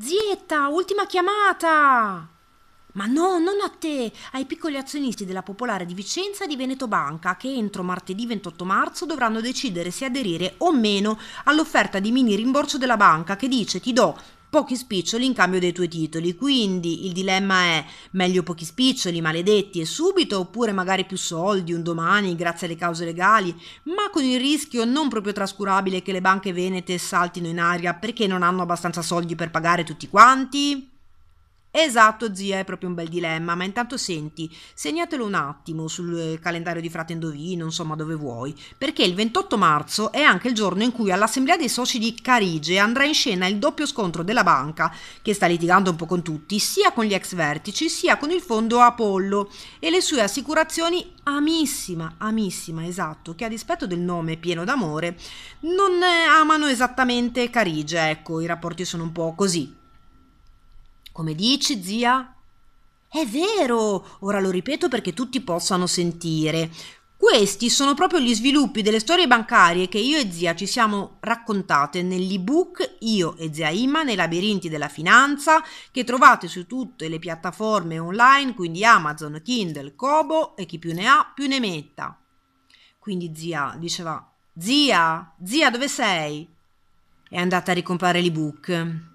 Zietta, ultima chiamata! Ma no, non a te, ai piccoli azionisti della Popolare di Vicenza e di Veneto Banca che entro martedì 28 marzo dovranno decidere se aderire o meno all'offerta di mini rimborso della banca che dice ti do pochi spiccioli in cambio dei tuoi titoli. Quindi il dilemma è meglio pochi spiccioli, maledetti e subito, oppure magari più soldi un domani grazie alle cause legali, ma con il rischio non proprio trascurabile che le banche venete saltino in aria perché non hanno abbastanza soldi per pagare tutti quanti? Esatto, zia, è proprio un bel dilemma, ma intanto senti, segnatelo un attimo sul eh, calendario di Frate Indovino, insomma dove vuoi, perché il 28 marzo è anche il giorno in cui all'Assemblea dei Soci di Carige andrà in scena il doppio scontro della banca, che sta litigando un po' con tutti, sia con gli ex vertici, sia con il fondo Apollo e le sue assicurazioni amissima, amissima, esatto, che a dispetto del nome pieno d'amore, non eh, amano esattamente Carige, ecco, i rapporti sono un po' così, come dici, zia? È vero, ora lo ripeto perché tutti possano sentire. Questi sono proprio gli sviluppi delle storie bancarie che io e zia ci siamo raccontate nell'ebook Io e zia Imma nei labirinti della finanza che trovate su tutte le piattaforme online, quindi Amazon, Kindle, Kobo e chi più ne ha più ne metta. Quindi zia diceva: "Zia, zia, dove sei?" È andata a ricomprare l'ebook.